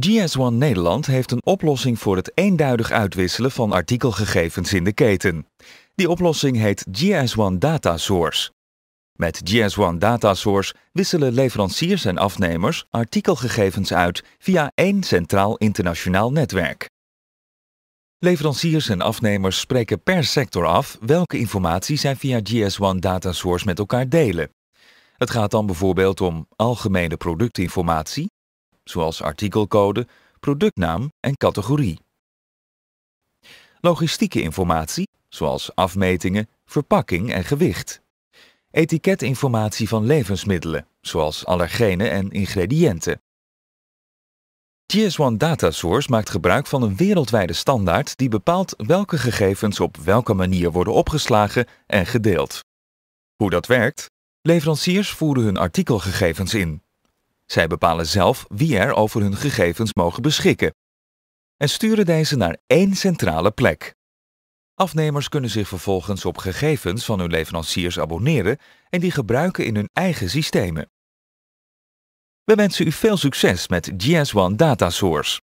GS1 Nederland heeft een oplossing voor het eenduidig uitwisselen van artikelgegevens in de keten. Die oplossing heet GS1 Data Source. Met GS1 Data Source wisselen leveranciers en afnemers artikelgegevens uit via één centraal internationaal netwerk. Leveranciers en afnemers spreken per sector af welke informatie zij via GS1 Data Source met elkaar delen. Het gaat dan bijvoorbeeld om algemene productinformatie, zoals artikelcode, productnaam en categorie. Logistieke informatie, zoals afmetingen, verpakking en gewicht. Etiketinformatie van levensmiddelen, zoals allergenen en ingrediënten. GS1 Data Source maakt gebruik van een wereldwijde standaard die bepaalt welke gegevens op welke manier worden opgeslagen en gedeeld. Hoe dat werkt? Leveranciers voeren hun artikelgegevens in, zij bepalen zelf wie er over hun gegevens mogen beschikken en sturen deze naar één centrale plek. Afnemers kunnen zich vervolgens op gegevens van hun leveranciers abonneren en die gebruiken in hun eigen systemen. We wensen u veel succes met GS1 Data Source.